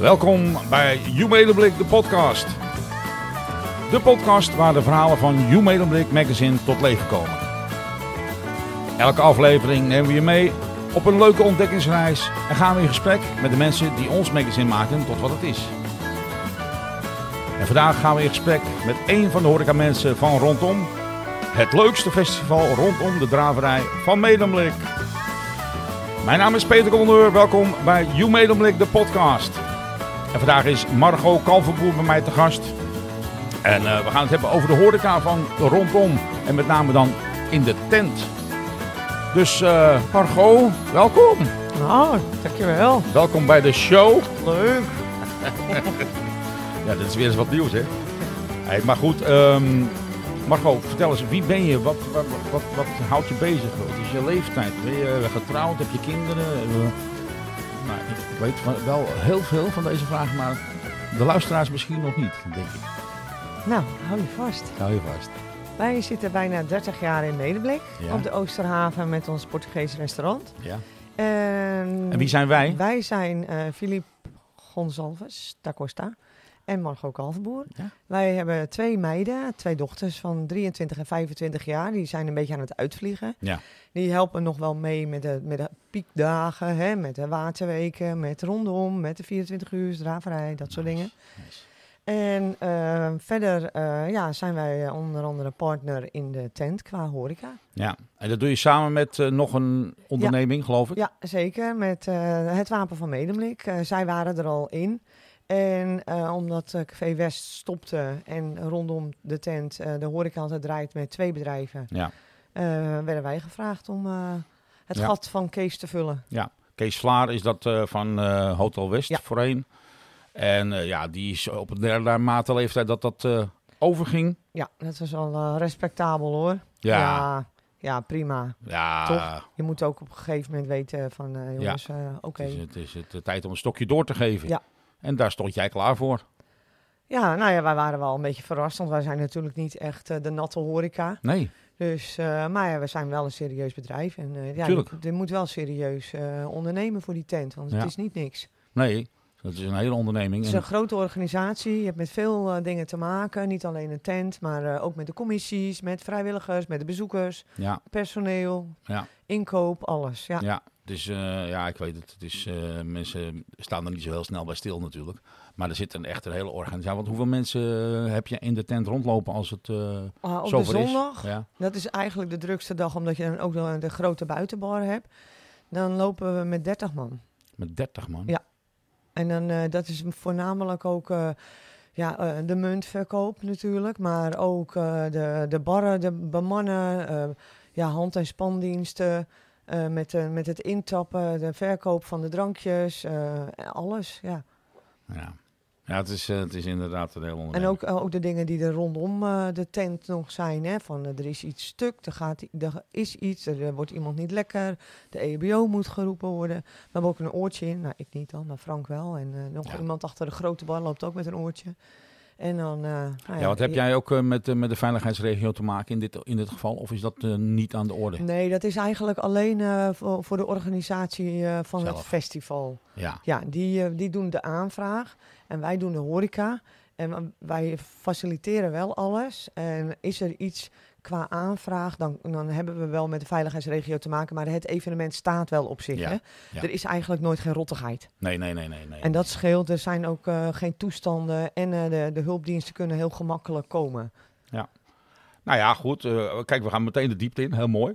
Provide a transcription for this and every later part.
Welkom bij Umedenblik de podcast. De podcast waar de verhalen van Joe magazine tot leven komen. Elke aflevering nemen we je mee op een leuke ontdekkingsreis en gaan we in gesprek met de mensen die ons magazine maken tot wat het is. En vandaag gaan we in gesprek met een van de horecamensen van rondom het leukste festival rondom de draverij van Medemblik. Mijn naam is Peter Kondeur, welkom bij You Medemblik, de podcast. En vandaag is Margot Kalverboer bij mij te gast. En eh, we gaan het hebben over de horeca van rondom. En met name dan in de tent. Dus uh, Margot, welkom. Nou, dankjewel. Welkom bij de show. Leuk. ja, dit is weer eens wat nieuws, hè? maar goed, um, Margot, vertel eens, wie ben je? Wat, wat, wat, wat houdt je bezig? Wat is je leeftijd? Ben je eh, getrouwd? Heb je kinderen? ik weet wel heel veel van deze vraag, maar de luisteraars misschien nog niet, denk ik. Nou, hou je vast. Hou je vast. Wij zitten bijna 30 jaar in Medeblik op de Oosterhaven met ons Portugees restaurant. Ja. En, ehm, en wie zijn wij? Wij zijn Filip eh, uh, da Costa en Margot ook Ja. Wij hebben twee meiden, twee dochters van 23 en 25 jaar. Die zijn een beetje aan het uitvliegen. Ja. Die helpen nog wel mee met de, met de piekdagen, hè, met de waterweken, met rondom, met de 24 uur, draverij, dat soort dingen. En eh, verder eh, ja, zijn wij onder andere partner in de tent qua horeca. Ja, en dat doe je samen met eh, nog een onderneming, geloof ik? Ja, zeker. Met het Wapen van Medemlik. zij waren er al in. En eh, omdat uh, Café West stopte en rondom de tent uh, de horeca had draait met twee bedrijven, ja. werden wij gevraagd om het gat van Kees te vullen. Ja, Kees Vlaar is dat van Hotel West ja. voorheen. En ja, die is op een derde mate leeftijd dat dat overging. Ja, dat was al respectabel hoor. ja. Ja, prima. Ja. Toch? Je moet ook op een gegeven moment weten van, jongens, oké. Okay. Het, het, is het, de tijd om een stokje door te geven. Ja. En daar stond jij klaar voor. Ja, nou ja, wij waren wel een beetje verrast, want wij zijn natuurlijk niet echt eh, de natte horeca. Nee. Dus, eh, maar ja, we zijn wel een serieus bedrijf. En uh, ja, je moet wel serieus ondernemen voor die tent, want het is niet niks. Nee, dat is een hele onderneming. Het is een grote organisatie. Je hebt met veel dingen te maken. Niet alleen een tent, maar ook met de commissies, met vrijwilligers, met de bezoekers, ja. personeel, ja. inkoop, alles. Ja. ja. Dus uh, ja, ik weet het. het is, eh, mensen staan er niet zo heel snel bij stil natuurlijk. Maar er zit een echt een hele organisatie. Want hoeveel mensen eh, heb je in de tent rondlopen als het uh, op de zondag, Ja. Dat is eigenlijk de drukste dag, omdat je dan ook de grote buitenbar hebt. Dan lopen we met 30 man. Met 30 man? Ja. En dan, dat is voornamelijk ook ja, de muntverkoop natuurlijk. Maar ook de, de barren, de bemannen, ja, hand- en spandiensten... Eh, met, eh, met het intappen, de verkoop van de drankjes, uh, alles. Ja, ja. ja het, is, het is inderdaad een heel En ook, ook de dingen die er rondom de tent nog zijn. Hè, van er is iets stuk, er, gaat, er is iets, er wordt iemand niet lekker. De EBO moet geroepen worden. We hebben ook een oortje in. Nou, ik niet dan, maar Frank wel. En nog iemand achter de grote bar loopt ook met een oortje. En dan, uh, ja, wat heb jij ook eh, met, met de veiligheidsregio te maken in dit, in dit geval? Of is dat eh, niet aan de orde? Nee, dat is eigenlijk alleen voor, voor, de organisatie van het festival. Ja, ja die, die doen de aanvraag en wij doen de horeca. En wij faciliteren wel alles. En is er iets qua aanvraag, dan, dan hebben we wel met de veiligheidsregio te maken. Maar het evenement staat wel op zich. hè? Er is eigenlijk nooit geen rottigheid. Nee, nee, nee, nee. nee en dat scheelt. Er zijn ook eh, geen toestanden. En eh, de, de hulpdiensten kunnen heel gemakkelijk komen. Ja. Nou ja, goed. Eh, kijk, we gaan meteen de diepte in. Heel mooi.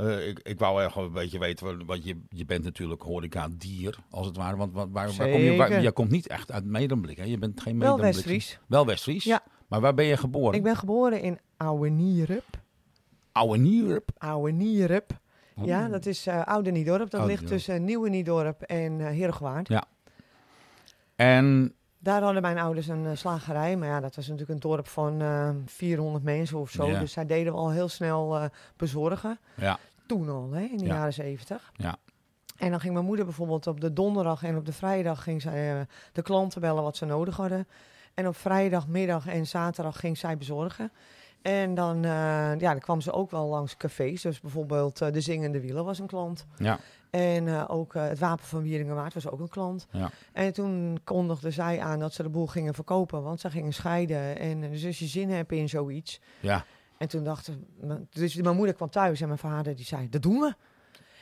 Eh, ik, ik wou echt een beetje weten, want je, je bent natuurlijk horeca-dier, als het ware. Want waar, waar, kom je, je komt niet echt uit Medemblik, hè? Je bent geen Medemblik. Wel Westfries. Wel Westfries. Ja. Maar waar ben je geboren? Ik ben geboren in Ouwenierp. Ouwenierp? Ouwenierp. Oh. Ja, dat is uh, Oude Niedorp. Dat ligt tussen Nieuwe Niedorp en uh, eh, Heergewaard. Ja. En... Daar hadden mijn ouders een slagerij. Maar ja, dat was natuurlijk een dorp van 400 mensen of zo. Ja. Dus zij deden we al heel snel bezorgen. Ja toen al, hè, in de jaren zeventig. Ja. En dan ging mijn moeder bijvoorbeeld op de donderdag en op de vrijdag ging zij eh, de klanten bellen wat ze nodig hadden. En op vrijdagmiddag en zaterdag ging zij bezorgen. En dan, eh, ja, dan kwam ze ook wel langs cafés. Dus bijvoorbeeld eh, De Zingende Wielen was een klant. Ja. En ook Het Wapen van Wieringenwaard was ook een klant. Ja. En toen kondigde zij aan dat ze de boel gingen verkopen. Want ze gingen scheiden. En dus je zin hebt in zoiets... Ja. En toen dacht dus mijn moeder kwam thuis en mijn vader die zei, dat doen we.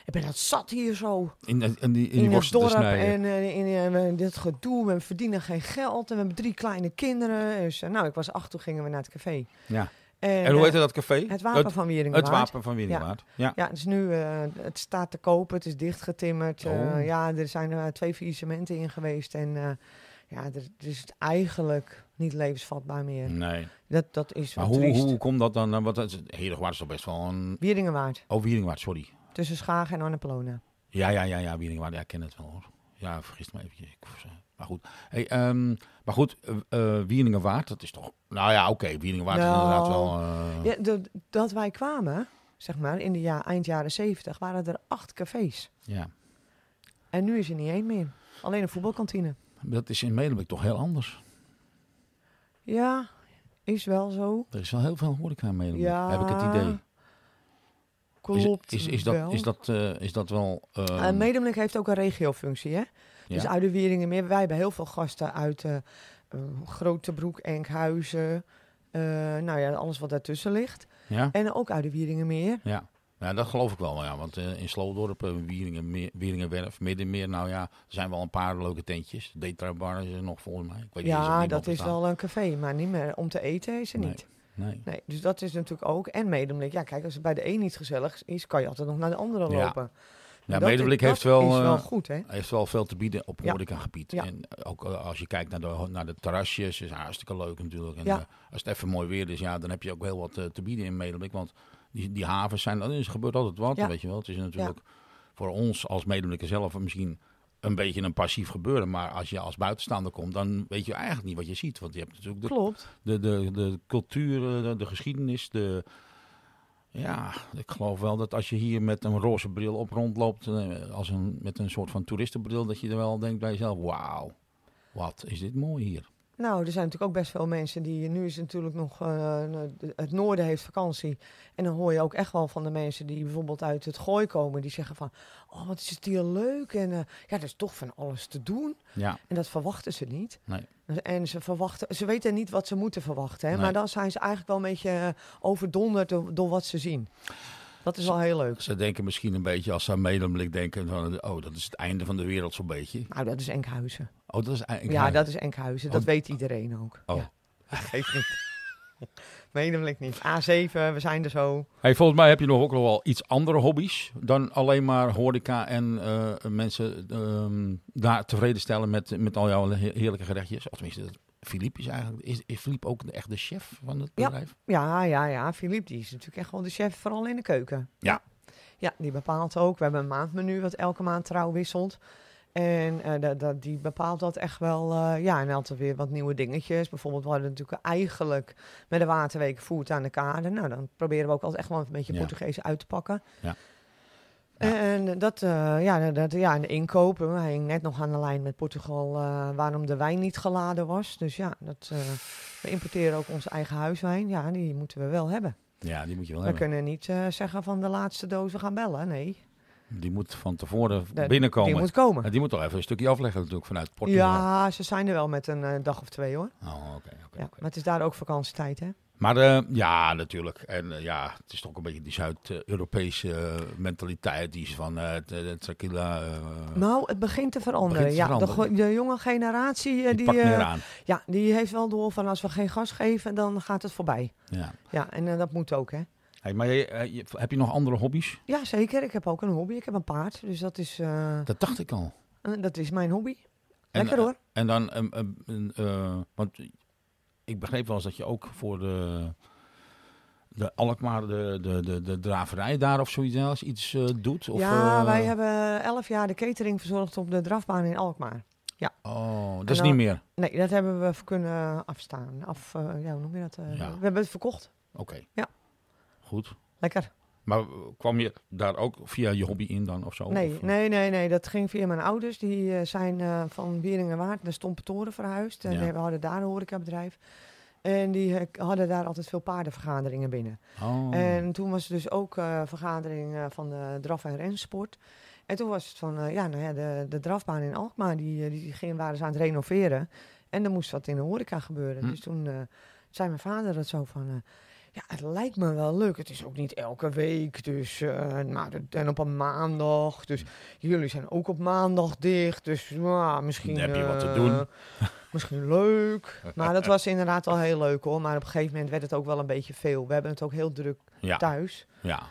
Ik ben dat zat hier zo. In, in, in het dorp en eh, in, eh, dit gedoe. We verdienen geen geld en we hebben drie kleine kinderen. Dus, eh, nou, ik was acht, toen gingen we naar het café. Ja. En, hoe heette dat café? Het Wapen van Wieringwaard. Het Wapen van Wieringwaard. ja. Ja, ja het, is nu, het staat te kopen, het is dichtgetimmerd. Oh. ja, er zijn twee faillissementen in geweest. En ja, dus er is het eigenlijk niet levensvatbaar meer. Nee. Dat, dat is maar hoe, hoe, komt dat dan? Nou, Want dat, Heerdigwaard is toch best wel een... Wieringenwaard. Oh, Wieringenwaard, sorry. Tussen Schagen en Annapolona. Ja, ja, ja, ja, Wieringenwaard. Ja, ik ken het wel hoor. Ja, vergist me even. Maar goed, hey, ehm, maar goed eh, eh, Wieringenwaard, dat is toch... Nou ja, oké, Wieringenwaard is nou, inderdaad wel... Eh, ja, dat wij kwamen, zeg maar, in de ja, eind jaren zeventig, waren er acht cafés. Ja. En nu is er niet één meer. Alleen een voetbalkantine. Dat is in toch heel anders. Ja, is wel zo. Er is wel heel veel horeca mee. Ja. Heb ik het idee. Klopt. Is, is, is dat, is, eh, dat, is dat wel. Uh, heeft ook een regiofunctie, hè? Dus uit de Wieringen meer. Wij hebben heel veel gasten uit uh, Broek, Enkhuizen. nou ja, alles wat daartussen ligt. Ja. En ook uit de Wieringen meer. Ja. Nou, dat geloof ik wel, ja. Want eh, in Sloodorp, eh, Wieringen, Wieringenwerf, Middenmeer, nou ja, er zijn wel een paar leuke tentjes. Detra is er nog volgens mij. Ik weet ja, dat is wel een café, maar niet meer om te eten is er niet. Nee. nee. Dus dat is natuurlijk ook. En medemlik, ja, kijk, als het bij de een niet gezellig is, kan je altijd nog naar de andere lopen. Ja. Medemblik heeft wel, is wel eh, goed, hè? heeft wel veel te bieden op ja. gebied En ook als je kijkt naar de, naar de terrasjes, is hartstikke leuk natuurlijk. En als het even mooi weer is, ja, dan heb je ook heel wat te bieden in medemlik, Want die, die havens zijn, er gebeurt altijd wat, weet je wel. Het is natuurlijk voor ons als medelijke zelf misschien een beetje een passief gebeuren. Maar als je als buitenstaander komt, dan weet je eigenlijk niet wat je ziet. Want je hebt natuurlijk de, de, de, de cultuur, eh, de, de geschiedenis, de... Ja, ik geloof wel dat als je hier met een roze bril op rondloopt, eh, als een, met een soort van toeristenbril, dat je er wel denkt bij jezelf, wauw, wat is dit mooi hier. Nou, er zijn natuurlijk ook best veel mensen die. Nu is natuurlijk nog. Eh, het noorden heeft vakantie. En dan hoor je ook echt wel van de mensen die bijvoorbeeld uit het gooi komen. Die zeggen van. Oh, wat is het hier leuk. En eh, ja, er is toch van alles te doen. Ja. En dat verwachten ze niet. Nee. En ze verwachten. Ze weten niet wat ze moeten verwachten. Hè? Nee. Maar dan zijn ze eigenlijk wel een beetje eh, overdonderd door, door wat ze zien. Dat is al heel leuk. Ze denken misschien een beetje, als ze aan medemlik denken, van, oh, dat is het einde van de wereld zo'n beetje. Nou, dat is Enkhuizen. Oh, dat is Enkhuizen. Ja, dat is Enkhuizen. Dat oh. weet iedereen ook. Oh. Ja, niet. niet. A7, we zijn er zo. Hey, volgens mij heb je nog ook nog wel iets andere hobby's dan alleen maar horeca en eh, mensen ehm, daar tevreden stellen met, met al jouw heerlijke gerechtjes. Of tenminste, Filip is eigenlijk, is, is Philippe ook echt de chef van het bedrijf? Ja, ja, ja, ja. is natuurlijk echt wel de chef, vooral in de keuken. Ja. Ja, die bepaalt ook. We hebben een maandmenu wat elke maand trouw wisselt. En eh, dat, die bepaalt dat echt wel. Eh, ja, en altijd weer wat nieuwe dingetjes. Bijvoorbeeld, we hadden natuurlijk eigenlijk met de Waterweek voet aan de kade. Nou, dan proberen we ook altijd echt wel een beetje Portugees uit te pakken. Ja. Eh, en eh, dat, eh, ja, nou, dat, ja, en inkopen. We hingen net nog aan de lijn met Portugal waarom de wijn niet geladen was. Dus ja, dat, we importeren ook onze eigen huiswijn. Ja, die moeten we wel hebben. Ja, die moet je wel hebben. We kunnen niet zeggen van de laatste dozen gaan bellen, nee. Die moet van tevoren binnenkomen. Die moet komen. die moet toch even een stukje afleggen natuurlijk vanuit Portugal. Ja, ze zijn er wel met een dag of twee hoor. Oh, oké. ja, Maar het is daar ook vakantietijd hè. Maar eh, ja, natuurlijk. En eh, ja, het is toch een beetje die Zuid-Europese eh, mentaliteit. Die is van het tequila. nou, het begint te veranderen. ja, De, de, jonge generatie. die, ja, die heeft wel door van als we geen gas geven, dan gaat het voorbij. Ja, ja en dat moet ook, hè? Hey, maar heb je nog andere hobby's? Ja, zeker. Ik heb ook een hobby. Ik heb een paard. Dus dat is. Dat dacht ik al. dat is mijn hobby. Lekker hoor. En dan, um, want ik begreep wel eens dat je ook voor de, de Alkmaar, de, de, de, de draverij daar of zoiets iets eh, doet? Of, ja, eh, wij hebben elf jaar de catering verzorgd op de drafbaan in Alkmaar. Ja. Oh, dat is niet meer? Nee, dat hebben we kunnen afstaan. Af, eh, ja, hoe noem je dat? We hebben het verkocht. Oké. Ja. Goed. Lekker. Maar kwam je daar ook via je hobby in dan of zo? Nee, eh? nee, nee, nee. Dat ging via mijn ouders. Die uh, zijn uh, van Wieringenwaard naar Stompetoren verhuisd. En we hadden daar een horecabedrijf. En die hadden daar altijd veel paardenvergaderingen binnen. Oh. En toen was er dus ook vergadering van de draf- en rensport. En toen was het van, ja, nou ja, de, de drafbaan in Alkmaar, die, die ging, waren ze aan het renoveren. En er moest wat in de horeca gebeuren. Hm. Dus toen zei mijn vader dat zo van ja, het lijkt me wel leuk. Het is ook niet elke week, dus uh, nou, en op een maandag. Dus jullie zijn ook op maandag dicht, dus nou, misschien... heb je wat te eh, doen. Misschien leuk. Maar dat was inderdaad al heel leuk hoor. Maar op een gegeven moment werd het ook wel een beetje veel. We hebben het ook heel druk ja. thuis. Ja.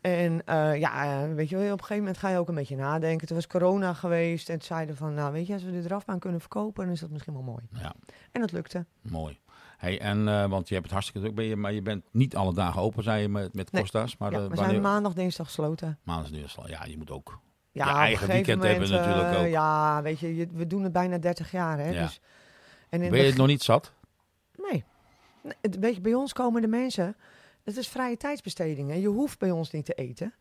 En eh, ja, weet je, op een gegeven moment ga je ook een beetje nadenken. het was corona geweest en zeiden van, nou weet je, als we dit eraf aan kunnen verkopen, dan is dat misschien wel mooi. Ja. En dat lukte. Mooi. Hey, en, eh, want je hebt het hartstikke druk bij je, maar je bent niet alle dagen open, zei je met, met Costa's. Maar eh, we zijn maandag, dinsdag gesloten. Maandag, dinsdag, ja, je moet ook ja, je eigen weekend hebben natuurlijk eh, ook. Ja, weet je, je, we doen het bijna 30 jaar, hè. Ja. Dus, en in ben je het nog niet zat? Nee. nee. Weet je, bij ons komen de mensen, het is vrije tijdsbesteding, Je hoeft bij ons niet te eten.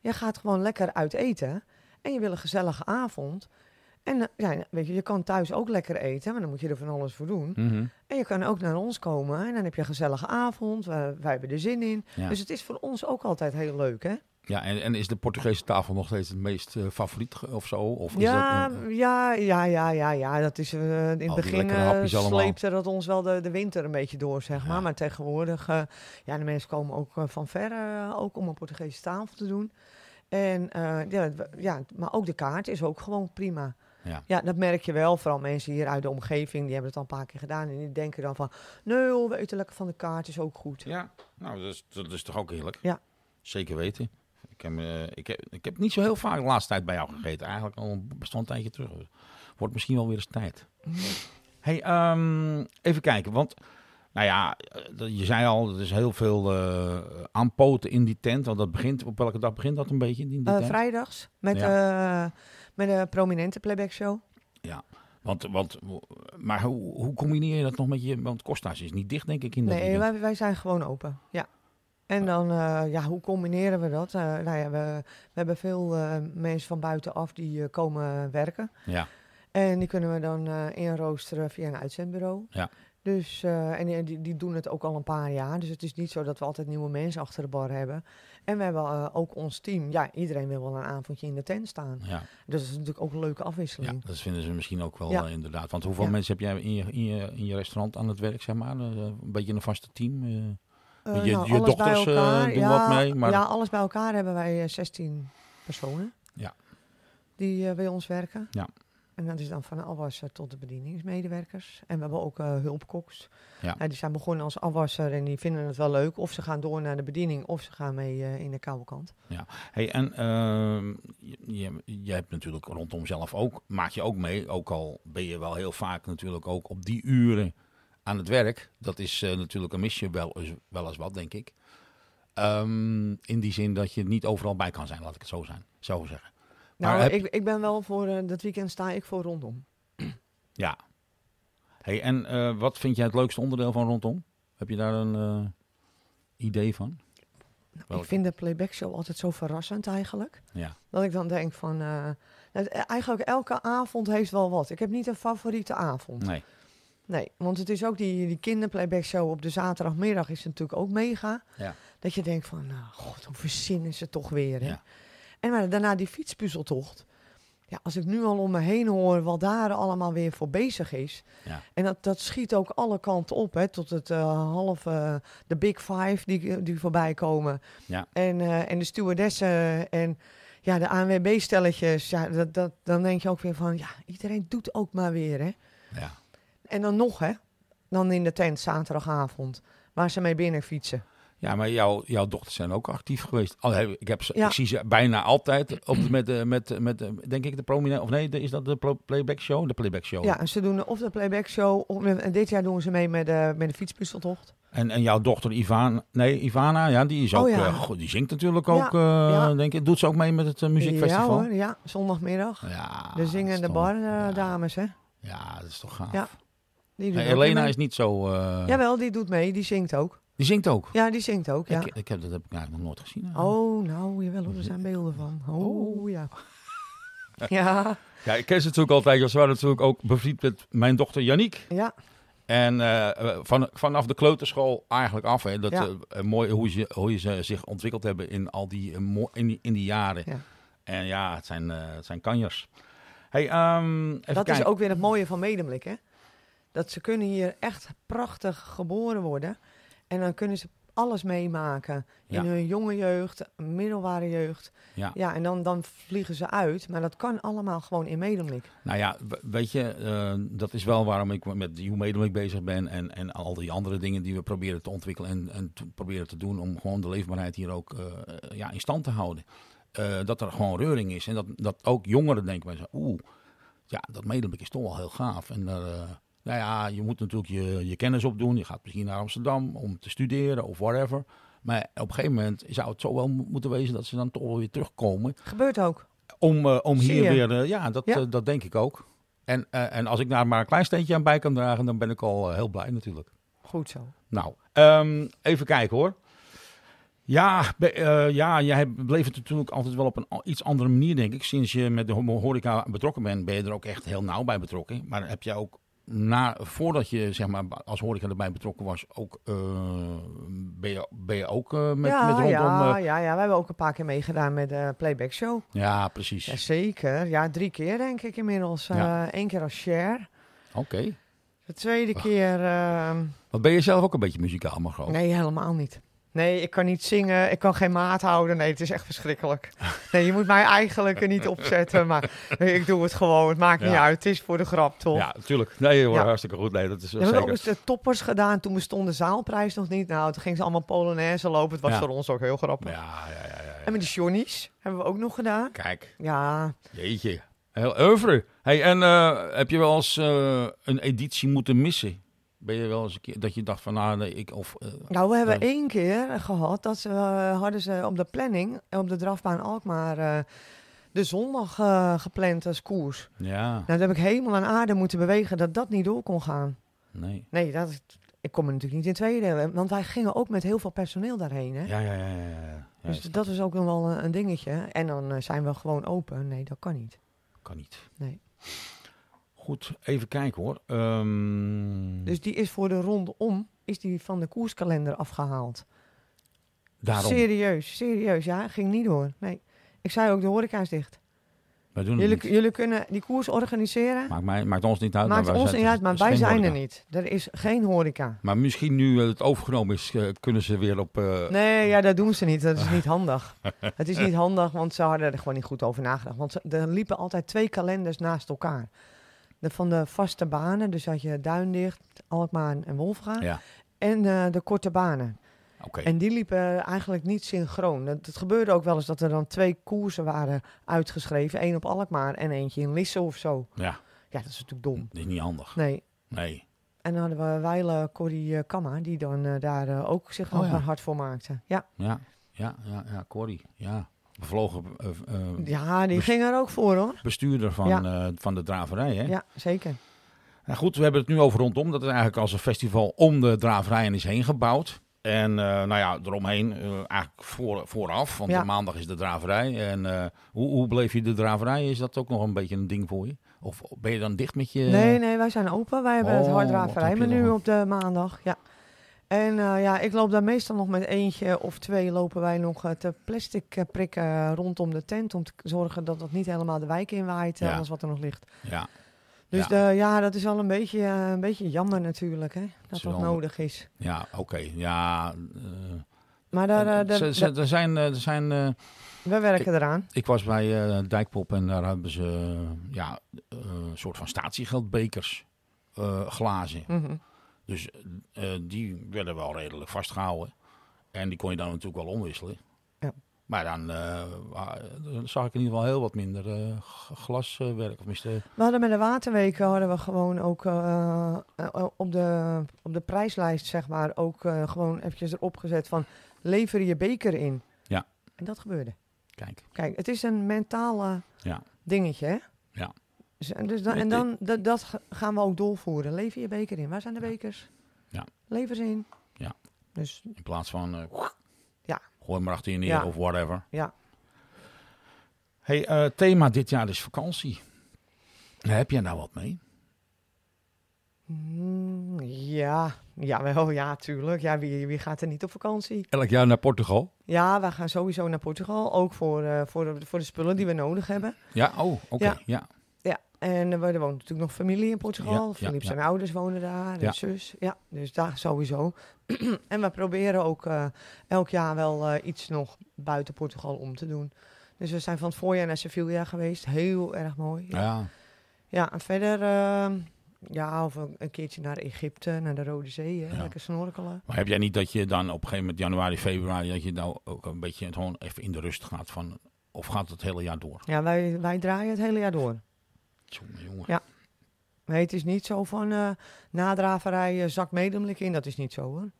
Je gaat gewoon lekker uit eten en je wil een gezellige avond. En eh, ja, weet je, je kan thuis ook lekker eten, maar dan moet je er van alles voor doen. Mhm. En je kan ook naar ons komen en dan heb je een gezellige avond. wij, hebben er zin in. Dus het is voor ons ook altijd heel leuk, hè? Ja, en, en is de Portugese tafel nog steeds het meest eh, favoriet of zo? Of is ja, dat, eh, ja, ja, ja, ja, Dat is in het begin sleepte dat ons wel de, de winter een beetje door, zeg maar. Maar tegenwoordig, ja, de mensen komen ook van ver ook om een Portugese tafel te doen. En ja, ja, maar ook de kaart is ook gewoon prima. Ja. ja, dat merk je wel. Vooral mensen hier uit de omgeving, die hebben het al een paar keer gedaan. En die denken dan van, nee oh, we lekker van de kaart, is ook goed. Ja, nou, dat is, dat is toch ook heerlijk? Ja. Zeker weten. Ik heb, eh, ik, heb, ik heb niet zo heel vaak de laatste tijd bij jou gegeten. Eigenlijk al een tijdje terug. Wordt misschien wel weer eens tijd. Mhm. hey, ehm, even kijken, want... Nou ja, eh, je zei al, er is heel veel uh, aanpoten in die tent. Want dat begint, op welke dag begint dat een beetje? in die uh, vrijdags, met, ja. met een prominente playback show. Ja, want, want, maar hoe, hoe combineer je dat nog met je... Want Costa's is niet dicht, denk ik, in dat Nee, wij, wij, zijn gewoon open, ja. En dan, ja, hoe combineren we dat? nou ja, we, we hebben veel mensen van buitenaf die komen werken. Ja. En die kunnen we dan inroosteren via een uitzendbureau. Ja. Dus, eh, en die, die, doen het ook al een paar jaar. Dus het is niet zo dat we altijd nieuwe mensen achter de bar hebben. En we hebben eh, ook ons team. Ja, iedereen wil wel een avondje in de tent staan. Ja. Dus dat is natuurlijk ook een leuke afwisseling. Ja, dat vinden ze misschien ook wel eh, inderdaad. Want hoeveel mensen heb jij in je, in je, in, je, restaurant aan het werk, zeg maar? een beetje een vaste team? je nou, je dochters doen wat mee? Maar... Ja, alles bij elkaar hebben wij 16 personen. Ja. Die bij ons werken. Ja. En dat is dan van afwasser tot de bedieningsmedewerkers. En we hebben ook uh, hulpkoks. Ja. Nou, die zijn begonnen als afwasser en die vinden het wel leuk. Of ze gaan door naar de bediening of ze gaan mee eh, in de koude kant. Ja, hey, en ehm, je, je, hebt natuurlijk rondom zelf ook, maak je ook mee. Ook al ben je wel heel vaak natuurlijk ook op die uren aan het werk. Dat is eh, natuurlijk een misje wel wel eens wat, denk ik. Ehm, in die zin dat je niet overal bij kan zijn, laat ik het zo, zijn, zo zeggen. Nou, ik, ik ben wel voor, eh, dat weekend sta ik voor rondom. Ja. Hey, en eh, wat vind jij het leukste onderdeel van rondom? Heb je daar een eh, idee van? Nou, ik vind de playback show altijd zo verrassend eigenlijk. Ja. Dat ik dan denk van, eigenlijk elke avond heeft wel wat. Ik heb niet een favoriete avond. Nee. Nee, want het is ook die, die kinderplayback show op de zaterdagmiddag is natuurlijk ook mega. Ja. Dat je denkt van, nou god, hoe verzinnen ze toch weer hè? Ja. En daarna die fietspuzzeltocht. Ja, als ik nu al om me heen hoor wat daar allemaal weer voor bezig is. Ja. En dat, dat schiet ook alle kanten op. Hè, tot het uh, half, eh, de big five die, die voorbij komen. Ja. En, eh, en de stewardessen en ja, de ANWB-stelletjes. Ja, dat, dat, dan denk je ook weer van, ja, iedereen doet ook maar weer. Hè. Ja. En dan nog, hè. Dan in de tent zaterdagavond, waar ze mee binnen fietsen. Ja, maar jouw, jouw dochters zijn ook actief geweest. Al, ik, heb ze, zie ze bijna altijd op, met, eh, met, eh, met, eh, denk ik, de prominent. Of nee, is dat de playback show? De playback show. Ja, ze doen of de playback show. en dit jaar doen ze mee met de, met de fietspuzzeltocht. En, en jouw dochter Ivana, nee, Ivana, ja, die is ook, oh, ja. die zingt natuurlijk ook, ja, denk ik. Doet ze ook mee met het muziekfestival? Ja hoor, ja, zondagmiddag. Ja, de zingende bar dames, hè? Ja, dat is toch gaaf. Ja, die Elena is niet zo... Jawel, die doet mee, die zingt ook. Die zingt ook? Ja, die zingt ook, ja. Ik, ik heb, dat heb ik eigenlijk nog nooit gezien. Oh, nou, jawel, er zijn beelden van. Oh. oh, ja. ja. Ja, ik ken ze natuurlijk altijd. Ze waren natuurlijk ook bevriend met mijn dochter Janiek. Ja. En eh, van, vanaf de kleuterschool eigenlijk af. dat, ja. uh, mooi hoe, ze, hoe ze zich ontwikkeld hebben in al die, in die, in die jaren. Ja. En ja, het zijn, het zijn kanjers. Hey, ehm, dat is ook weer het mooie van Medemlik, hè? Dat ze kunnen hier echt prachtig geboren worden. En dan kunnen ze alles meemaken. In hun jonge jeugd, middelbare jeugd. Ja, ja en dan, dan vliegen ze uit. Maar dat kan allemaal gewoon in Medemlik. Nou ja, weet je, eh, dat is wel waarom ik met hoe Medemlik bezig ben. En, en al die andere dingen die we proberen te ontwikkelen en, en proberen te doen. Om gewoon de leefbaarheid hier ook eh, ja, in stand te houden. Eh, dat er gewoon reuring is. En dat, dat ook jongeren denken oeh, ja, dat Medemlik is toch wel heel gaaf. En daar nou ja, je moet natuurlijk je, je kennis opdoen. Je gaat misschien naar Amsterdam om te studeren of whatever. Maar op een gegeven moment zou het zo wel moeten wezen dat ze dan toch wel weer terugkomen. Gebeurt ook. Om, eh, om hier weer, eh, ja, dat, eh, dat denk ik ook. En, en als ik daar maar een klein steentje aan bij kan dragen, dan ben ik al heel blij natuurlijk. Goed zo. Nou, ehm, even kijken hoor. Ja, ja, jij bleef het natuurlijk altijd wel op een iets andere manier, denk ik. Sinds je met de horeca betrokken bent, ben je er ook echt heel nauw bij betrokken. Maar heb jij ook voordat je zeg maar, als horeca erbij betrokken was, ook, eh, ben, je, ben je ook eh, met, met rondom... Ja, eh, ja, ja, we hebben ook een paar keer meegedaan met de Playback Show. Ja, precies. zeker. Ja, drie keer denk ik inmiddels. Eén keer als share. Oké. De tweede keer... Wat ehm, ben je zelf ook een beetje muzikaal, maar gewoon? Nee, helemaal niet. Nee, ik kan niet zingen, ik kan geen maat houden. Nee, het is echt verschrikkelijk. Nee, je moet mij eigenlijk er niet opzetten, maar ik doe het gewoon. Het maakt niet uit, het is voor de grap, toch? Ja, natuurlijk. Nee, hoor, ja. hartstikke goed. Nee, dat is zeker. we hebben ook eens de toppers gedaan, toen bestond de zaalprijs nog niet. Nou, toen gingen ze allemaal Polonaise lopen. Het was voor ons ook heel grappig. Ja, ja, ja. En met de Johnny's hebben we ook nog gedaan. Kijk. Ja. Jeetje, heel oeuvre. Hey, en eh, heb je wel eens eh, een editie moeten missen? Ben je wel eens een keer dat je dacht van, nou, nee, ik of... Eh, nou, we hebben eh, één keer gehad dat ze, eh, hadden ze op de planning, op de drafbaan Alkmaar, de zondag gepland als koers. Ja. Nou, dat heb ik helemaal aan aarde moeten bewegen dat dat niet door kon gaan. Nee. Nee, dat, ik kom er natuurlijk niet in tweede, want wij gingen ook met heel veel personeel daarheen, hè? Ja, ja, ja. ja, ja. Dus dat is ook nog wel een, een dingetje. En dan zijn we gewoon open. Nee, dat kan niet. Kan niet. Nee. Goed, even kijken hoor. Ehm, dus die is voor de rondom, is die van de koerskalender afgehaald. Daarom. Serieus, serieus. Ja, ging niet door. Nee. Ik zei ook, de horeca is dicht. jullie, jullie kunnen die koers organiseren. Maakt, mij, maakt ons niet uit. Maakt maar ons niet uit, maar wij zijn er niet. Er is geen horeca. Maar misschien nu het overgenomen is, eh, kunnen ze weer op... Eh, nee, ja, dat doen ze niet. Dat is niet handig. het is niet handig, want ze hadden er gewoon niet goed over nagedacht. Want ze, er liepen altijd twee kalenders naast elkaar van de vaste banen. Dus had je Duindicht, Alkmaar en Wolfga. Ja. En eh, de korte banen. Oké. En die liepen eigenlijk niet synchroon. Het, gebeurde ook wel eens dat er dan twee koersen waren uitgeschreven. één op Alkmaar en eentje in Lisse of zo. Ja. Ja, dat is natuurlijk dom. Dat is niet handig. Nee. Nee. En dan hadden we Weile Corrie eh, Kammer die dan eh, daar ook zich oh hard voor maakte. Ja. Ja, ja, ja, ja Corrie, ja bevlogen... Eh, eh, ja, die ging er ook voor hoor. Bestuurder van, eh, van de draverij, hè? Ja, zeker. Nou goed, we hebben het nu over rondom. Dat is eigenlijk als een festival om de draverijen is heen gebouwd. En nou ja, eromheen eigenlijk voor, vooraf, want ja. maandag is de draverij. En hoe, hoe bleef je de draverij? Is dat ook nog een beetje een ding voor je? Of ben je dan dicht met je... Nee, nee, wij zijn open. Wij hebben oh, het nu op de maandag, ja. En eh, ja, ik loop daar meestal nog met eentje of twee lopen wij nog eh, te plastic eh, prikken rondom de tent. Om te zorgen dat dat niet helemaal de wijk inwaait, waait, alles wat er nog ligt. Ja. Dus ja. ja, dat is wel een beetje, een beetje jammer natuurlijk, hè, dat dat nodig is. Ja, oké. Ja, maar daar, zijn... zijn we werken eraan. Ik was bij Dijkpop en daar hebben ze ja, een soort van statiegeldbekers glazen. Mhm. Dus eh, die werden wel redelijk vastgehouden. En die kon je dan natuurlijk wel omwisselen. Ja. Maar dan, eh, zag ik in ieder geval heel wat minder eh, glaswerk. Of miste... We hadden met de waterweken hadden we gewoon ook op, de, op de prijslijst, zeg maar, ook gewoon eventjes erop gezet van lever je beker in. Ja. En dat gebeurde. Kijk. Kijk, het is een mentale ja. dingetje, hè? Ja. Dus, dus dan, en dan, dat, gaan we ook doorvoeren. Lever je beker in. Waar zijn de bekers? Ja. ze in. Ja. Dus. In plaats van... Eh, ja. Gooi maar achter je neer of whatever. Ja. hey, eh, thema dit jaar is vakantie. Heb jij nou wat mee? Mm, ja, ja, wel, ja, tuurlijk. Ja, wie, wie gaat er niet op vakantie? Elk jaar naar Portugal? Ja, we gaan sowieso naar Portugal. Ook voor, eh, voor, de, voor de spullen die we nodig hebben. Ja, oh, oké. ja. En eh, er woont natuurlijk nog familie in Portugal. Ja, Filip zijn ouders wonen daar, de zus. Ja, dus daar sowieso. en we proberen ook eh, elk jaar wel eh, iets nog buiten Portugal om te doen. Dus we zijn van het voorjaar naar Sevilla geweest. Heel erg mooi. Ja, ja. en verder... Ehm, ja, of een, keertje naar Egypte, naar de Rode Zee, hè? lekker snorkelen. Maar heb jij niet dat je dan op een gegeven moment, januari, februari, dat je nou ook een beetje gewoon even in de rust gaat van, of gaat het hele jaar door? Ja, wij, wij draaien het hele jaar door. Jongen, jongen. Ja. Nee, het is niet zo van uh, nadraverij, uh, zak medemelijk in. Dat is niet zo hoor.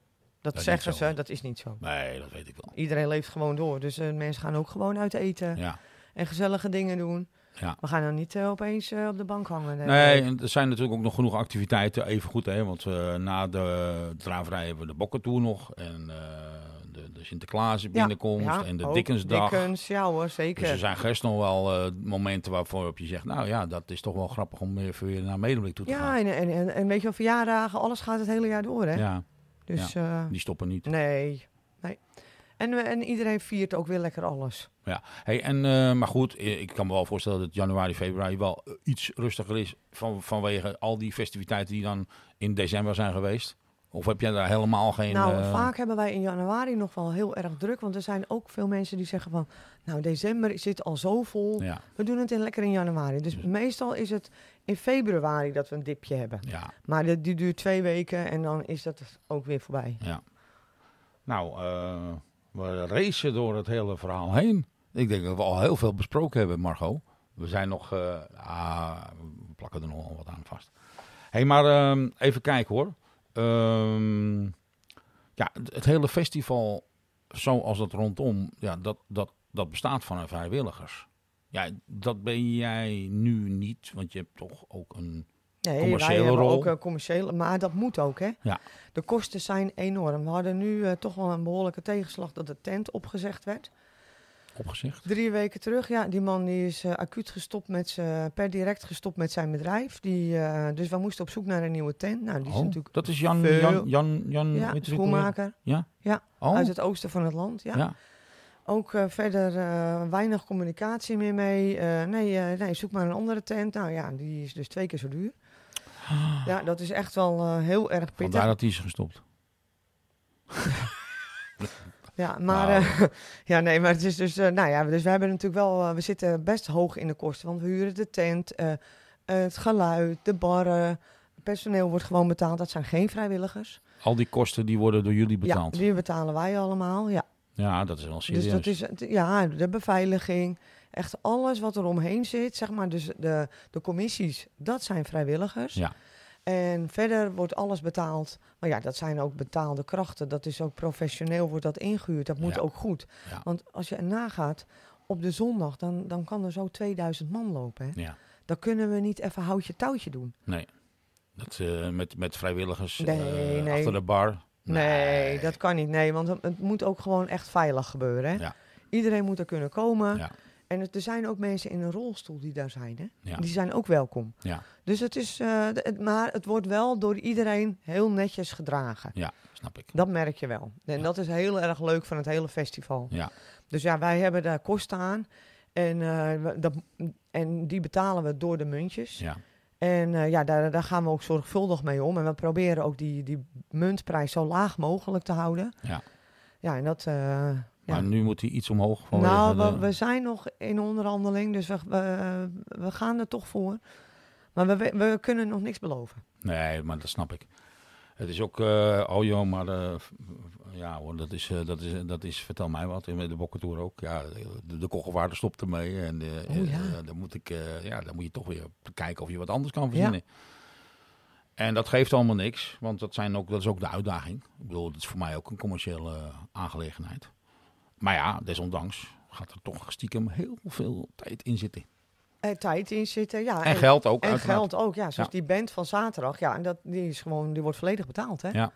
Dat, zeggen ze, dat is niet zo. Nee, dat weet ik wel. Iedereen leeft gewoon door. Dus eh, mensen gaan ook gewoon uit eten. Ja. En gezellige dingen doen. Ja. We gaan dan niet opeens op de bank hangen. Nee, en er zijn natuurlijk ook nog genoeg activiteiten. Even goed, hè, want na de draverij hebben we de bokken toe nog. En de, de Sinterklaas binnenkomst en de Dickensdag. Dickens, ja hoor, zeker. Dus er zijn gisteren nog wel eh, momenten waarvoor je zegt, nou ja, dat is toch wel grappig om even weer naar medeblik toe te gaan. Ja, en, en, en, weet je wel, verjaardagen, alles gaat het hele jaar door hè. Ja, dus, eh, die stoppen niet. Nee, nee. En, eh, en iedereen viert ook weer lekker alles. Ja, hey, en, maar goed, ik kan me wel voorstellen dat januari, februari wel iets rustiger is van, vanwege al die festiviteiten die dan in december zijn geweest. Of heb je daar helemaal geen... Nou, eh, vaak hebben wij in januari nog wel heel erg druk. Want er zijn ook veel mensen die zeggen van... Nou, december is zit al zo vol. We doen het in, lekker in januari. Dus meestal is het in februari dat we een dipje hebben. Ja. Maar die duurt twee weken en dan is dat ook weer voorbij. Ja. Nou, eh, we racen door het hele verhaal heen. Ik denk dat we al heel veel besproken hebben, Margot. We zijn nog... Eh, ah, we plakken er nog wel wat aan vast. Hé, hey, maar ehm, even kijken hoor. Ehm, ja, het hele festival, zoals dat rondom, ja, dat, dat, dat bestaat van vrijwilligers. Ja, dat ben jij nu niet, want je hebt toch ook een nee, commerciële wij rol. ook een eh, commerciële, maar dat moet ook, hè? Ja. De kosten zijn enorm. We hadden nu eh, toch wel een behoorlijke tegenslag dat de tent opgezegd werd opgezegd? Drie weken terug, ja. Die man die is uh, acuut gestopt met zijn, eh, per direct gestopt met zijn bedrijf. Die, uh, dus we moesten op zoek naar een nieuwe tent. Nou, die is oh, natuurlijk dat is Jan, Jan, Jan, Jan ja, Ja? Ja, oh. uit het oosten van het land, ja. Ook verder weinig communicatie meer mee. nee, nee, zoek maar een andere tent. Nou ja, die is dus twee keer zo duur. Ah. Ja, dat is echt wel heel erg pittig. Vandaar dat hij is gestopt. ja, maar, nou. eh, ja, nee, maar het is dus, eh, nou ja, dus we hebben natuurlijk wel, eh, we zitten best hoog in de kosten, want we huren de tent, het geluid, de barren, personeel wordt gewoon betaald, dat zijn geen vrijwilligers. Al die kosten die worden door jullie betaald? Ja, die betalen wij allemaal, ja. Ja, dat is wel dus serieus. Dus dat is, ja, de beveiliging, echt alles wat er omheen zit, zeg maar, dus de, de commissies, dat zijn vrijwilligers. Ja. En verder wordt alles betaald. Maar ja, dat zijn ook betaalde krachten. Dat is ook professioneel, wordt dat ingehuurd. Dat moet ook goed. Want als je nagaat, op de zondag, dan, dan kan er zo 2000 man lopen. Hè? Ja. Dan kunnen we niet even houtje touwtje doen. Nee, dat, eh, met, met vrijwilligers eh, nee, achter de bar. Nee. nee. dat kan niet. Nee, want het moet ook gewoon echt veilig gebeuren. Hè? Ja. Iedereen moet er kunnen komen. Ja. En het, er zijn ook mensen in een rolstoel die daar zijn. Hè? Die zijn ook welkom. Ja. Dus het is, eh, maar het wordt wel door iedereen heel netjes gedragen. Ja, snap ik. Dat merk je wel. En dat is heel erg leuk van het hele festival. Ja. Dus ja, wij hebben daar kosten aan. En, eh, dat, en die betalen we door de muntjes. Ja. En eh, ja, daar, daar, gaan we ook zorgvuldig mee om. En we proberen ook die, die muntprijs zo laag mogelijk te houden. Ja. Ja, en dat, maar nu moet hij iets omhoog. Nou, we, we, zijn nog in onderhandeling, dus we, we, gaan er toch voor. Maar we, we kunnen nog niks beloven. Nee, maar dat snap ik. Het is ook, uh, eh, oh joh, maar eh, ja hoor, dat is, eh, dat, is, dat is, vertel mij wat, In de Bokkentoer ook. Ja, de, de kogelwaarde stopt ermee en de, oh, ja. dan, moet ik, ja, dan moet je toch weer kijken of je wat anders kan verzinnen. Ja. En dat geeft allemaal niks, want dat, zijn ook, dat is ook de uitdaging. Ik bedoel, dat is voor mij ook een commerciële aangelegenheid maar ja, desondanks gaat er toch stiekem heel veel tijd in zitten. En tijd in zitten, ja. En, geld ook. En geld ook, ja. Zoals die band van zaterdag, ja. En dat, die, is gewoon, die wordt volledig betaald, hè? Ja.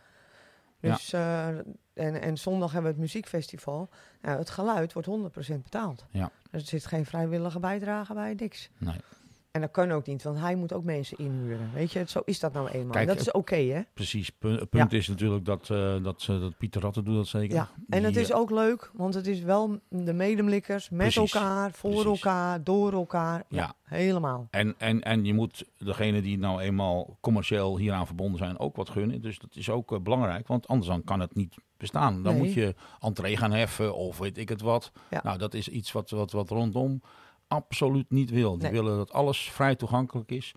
Dus, eh, en, en zondag hebben we het muziekfestival. Nou, het geluid wordt 100% betaald. Ja. Dus er zit geen vrijwillige bijdrage bij, niks. Nee. En dat kan ook niet, want hij moet ook mensen inhuren. Weet je, zo is dat nou eenmaal. dat is eh, oké, hè? Precies. Punt, punt is natuurlijk dat, eh, dat, uh, dat Pieter Ratten doet dat zeker. Ja, en Die, het is ook leuk, want het is wel de medemlikkers met elkaar, voor elkaar, door elkaar. Ja. Helemaal. En, en, en je moet degene die nou eenmaal commercieel hieraan verbonden zijn ook wat gunnen. Dus dat is ook belangrijk, want anders dan kan het niet bestaan. Dan moet je entree gaan heffen of weet ik het wat. Nou, dat is iets wat, wat, wat rondom absoluut niet wil. Die willen dat alles vrij toegankelijk is.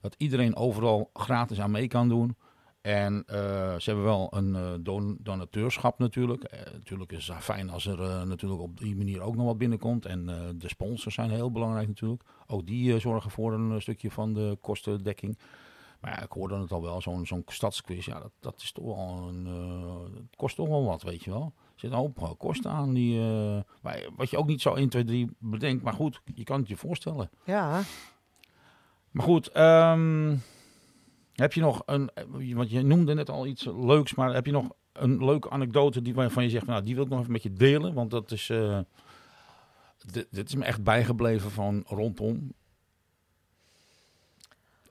Dat iedereen overal gratis aan mee kan doen. En eh, ze hebben wel een uh, donateurschap natuurlijk. Eh, natuurlijk is het fijn als er natuurlijk op die manier ook nog wat binnenkomt. En de sponsors zijn heel belangrijk natuurlijk. Ook die zorgen voor een stukje van de kostendekking. Maar ja, ik hoorde het al wel, zo'n zo'n stadsquiz. Ja, dat, dat is toch wel een, kost toch wel wat, weet je wel zit een hoop eh, kosten aan. Die, uh, wat je ook niet zo 1, 2, 3 bedenkt. Maar goed, je kan het je voorstellen. Ja. Maar goed, ehm, heb je nog een... Eh, want je noemde net al iets leuks. Maar heb je nog een leuke anekdote die, waarvan je zegt... Nou, die wil ik nog even met je delen. Want dat is... Uh, dit, is me echt bijgebleven van rondom.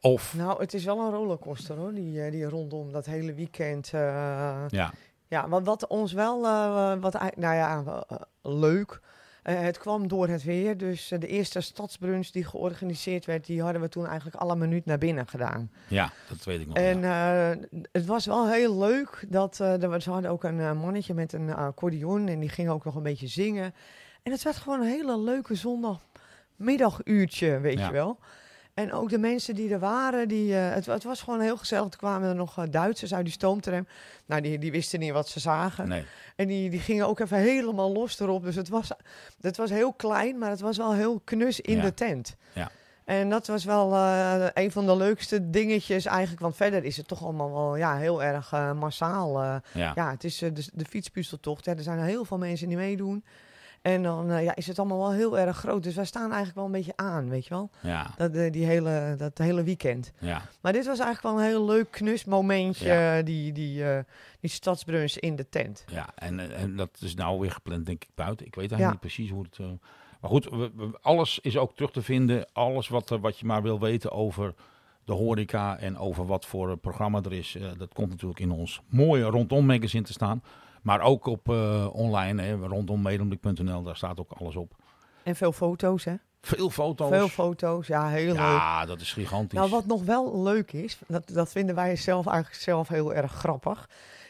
Of... Nou, het is wel een rollercoaster hoor, die, die rondom dat hele weekend. ja. Ja, want wat ons wel, eh, wat, nou ja, eh, leuk. Eh, het kwam door het weer, dus de eerste stadsbrunch die georganiseerd werd, die hadden we toen eigenlijk alle minuut naar binnen gedaan. Ja, dat weet ik nog. En het was wel heel leuk dat we hadden ook een mannetje met een accordeon en die ging ook nog een beetje zingen. En het werd gewoon een hele leuke zondagmiddaguurtje, weet je wel. En ook de mensen die er waren, die, eh, het, het, was gewoon heel gezellig. Er kwamen er nog eh, Duitsers uit die stoomtram. Nou, die, die wisten niet wat ze zagen. Nee. En die, die gingen ook even helemaal los erop. Dus het was, het was heel klein, maar het was wel heel knus in de tent. Ja. En dat was wel eh, een van de leukste dingetjes eigenlijk. Want verder is het toch allemaal wel ja, heel erg massaal. Ja. ja. het is de, de fietspuzzeltocht. Hè. Er zijn heel veel mensen die meedoen. En dan eh, ja, is het allemaal wel heel erg groot. Dus wij staan eigenlijk wel een beetje aan, weet je wel? Ja. Dat, eh, die hele, dat hele weekend. Ja. Maar dit was eigenlijk wel een heel leuk knusmomentje, ja. Eh, die, die, die stadsbruns in de tent. Ja, en, en dat is nou weer gepland, denk ik, buiten. Ik weet eigenlijk niet precies hoe het... maar goed, alles is ook terug te vinden. Alles wat, wat je maar wil weten over de horeca en over wat voor programma er is. dat komt natuurlijk in ons mooie Rondom magazine te staan. Maar ook op eh, online, hè, rondom medemlik.nl, daar staat ook alles op. En veel foto's, hè? Veel foto's. Veel foto's, ja, heel ja, leuk. Ja, dat is gigantisch. Nou, wat nog wel leuk is, dat, dat vinden wij zelf eigenlijk zelf heel erg grappig.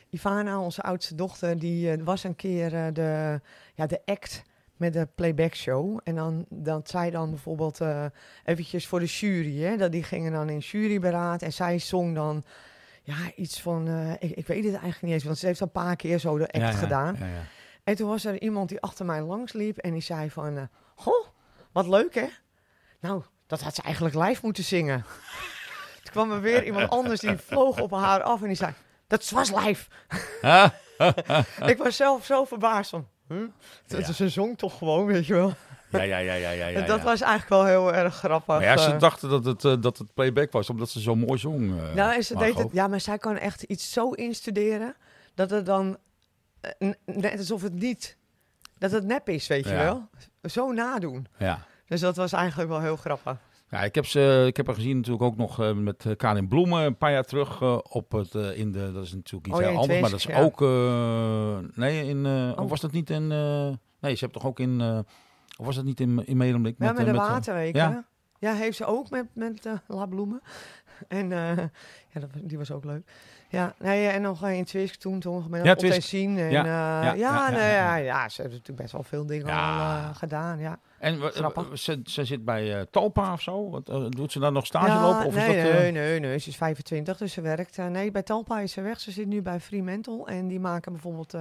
Ivana, onze oudste dochter, die eh, was een keer eh, de, ja, de act met de playback show. En dan dat zij dan bijvoorbeeld uh, eventjes voor de jury, hè, dat die gingen dan in juryberaad en zij zong dan ja, iets van, eh, ik, ik, weet het eigenlijk niet eens, want ze heeft al een paar keer zo de act ja, gedaan. Ja, en toen was er iemand die achter mij langs liep en die zei van, uh, goh, wat leuk hè? Nou, dat had ze eigenlijk live moeten zingen. toen kwam er weer iemand anders die vloog op haar af en die zei, dat was live. ik was zelf zo verbaasd van, huh? ze zong toch gewoon, weet je wel. Ja, ja, ja, ja, ja, ja dat was eigenlijk wel heel erg grappig. Maar ja, ze eh. dachten dat het, eh, dat het playback was, omdat ze zo mooi zong. Eh, nou, en ze deed het, ja, maar zij kan echt iets zo instuderen dat het dan net alsof het niet, dat het nep is, weet je wel. Zo nadoen. Ja. Dus dat was eigenlijk wel heel grappig. Ja, ik heb, ze, ik heb haar gezien natuurlijk ook nog met Karin Bloemen een paar jaar terug op het in de. Dat is natuurlijk iets oh, heel anders, maar dat is ook. nee, in. Oh, oh. Was dat niet in. nee, ze hebt toch ook in. Of was dat niet in, in Medemblik? Ja, met, eh, de met, eh, ja. ja. heeft ze ook met, met uh, eh, La Bloemen. En ja, dat, die was ook leuk. Ja, nee, en nog in Twisk toen, toen met ja, Twisk. zien. En, ja, ja, ja, ja, nou ja, ze heeft natuurlijk best wel veel dingen al gedaan, ja. En ze, ze zit bij Talpa of zo? Wat, doet ze dan nog stage lopen? Of nee, is dat, nee, nee, nee, ze is 25, dus ze werkt. nee, bij Talpa is ze weg. Ze zit nu bij Fremantle en die maken bijvoorbeeld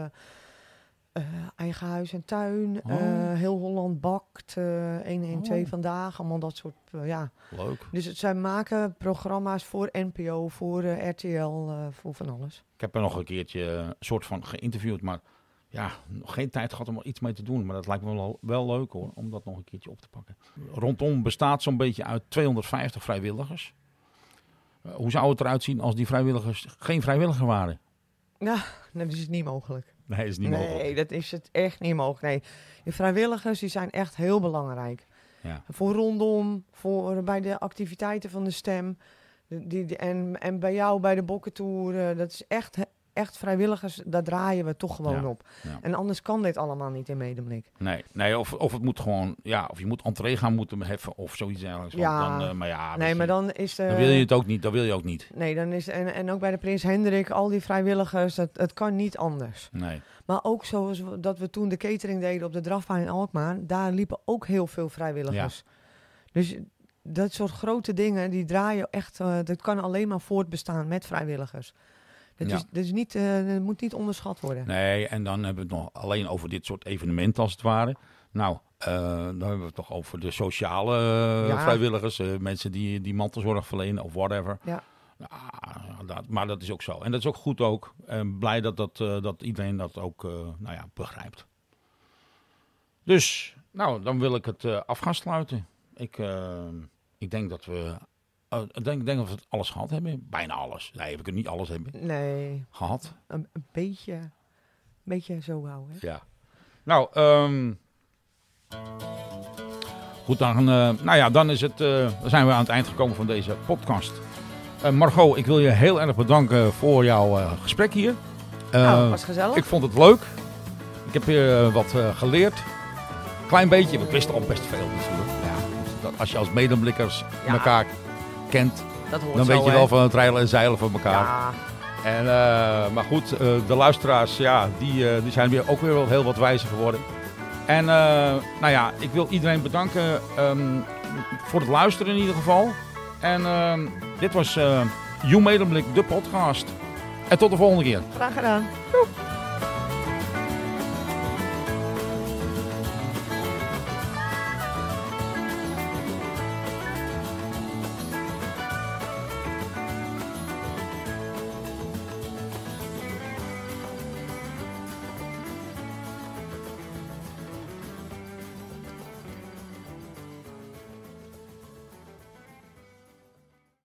eh, eigen huis en tuin, oh. eh, heel Holland bakt, 112 eh, vandaag, allemaal dat soort, ja. Leuk. Dus het, zij maken programma's voor NPO, voor RTL, voor van alles. Ik heb er nog een keertje een soort van geïnterviewd, maar ja, nog geen tijd gehad om er iets mee te doen. Maar dat lijkt me wel, wel leuk hoor, om dat nog een keertje op te pakken. Rondom bestaat zo'n beetje uit 250 vrijwilligers. hoe zou het eruit zien als die vrijwilligers geen vrijwilliger waren? Nou, dat is niet mogelijk. Nee, is niet mogelijk. Nee, dat is het echt niet mogelijk. Nee, de vrijwilligers die zijn echt heel belangrijk. Ja. Voor rondom, voor eh, bij de activiteiten van de stem. Die, die, en, en bij jou bij de bokkentouren. Dat is echt echt vrijwilligers, daar draaien we toch gewoon op. En anders kan dit allemaal niet in medemlik. Nee, nee of, of het moet gewoon, ja, of je moet entree gaan moeten heffen of zoiets eigenlijk. Ja. Dan, eh, maar ja, nee, maar dan is de... Dan wil je het ook niet, dan wil je ook niet. Nee, dan is, en, en ook bij de Prins Hendrik, al die vrijwilligers, dat het kan niet anders. Nee. Maar ook zoals we, dat we toen de catering deden op de Drafbaan in Alkmaar, daar liepen ook heel veel vrijwilligers. Ja. Dus dat soort grote dingen, die draaien echt, eh, dat kan alleen maar voortbestaan met vrijwilligers. Dat, ja. dat, is niet, eh, moet niet onderschat worden. Nee, en dan hebben we het nog alleen over dit soort evenementen als het ware. Nou, eh, dan hebben we het toch over de sociale eh, vrijwilligers. mensen die, die mantelzorg verlenen of whatever. Ja. Nou, dat, maar dat is ook zo. En dat is ook goed ook. blij dat, dat, dat iedereen dat ook nou ja, begrijpt. Dus, nou, dan wil ik het af gaan sluiten. Ik, ik denk dat we uh, ik denk, denk dat we het alles gehad hebben. Bijna alles. Nee, we kunnen niet alles hebben. Nee. Gehad. Een, een beetje, een beetje zo wou. Hè? Ja. Nou, um, goed dan. Eh, nou ja, dan is het, eh, zijn we aan het eind gekomen van deze podcast. Eh, Margot, ik wil je heel erg bedanken voor jouw gesprek hier. nou, was gezellig. Ik vond het leuk. Ik heb je wat geleerd. Klein beetje, we wisten al best veel natuurlijk. als je als medeblikkers ja. elkaar kent, dan weet je wel van het reilen en zeilen van elkaar. Ja. En, eh, maar goed, eh, de luisteraars, ja, die, eh, die zijn weer ook weer wel heel wat wijzer geworden. En nou ja, ik wil iedereen bedanken ehm, voor het luisteren in ieder geval. En ehm, dit was You Made a Blik, de podcast. En tot de volgende keer. Graag gedaan. Doei.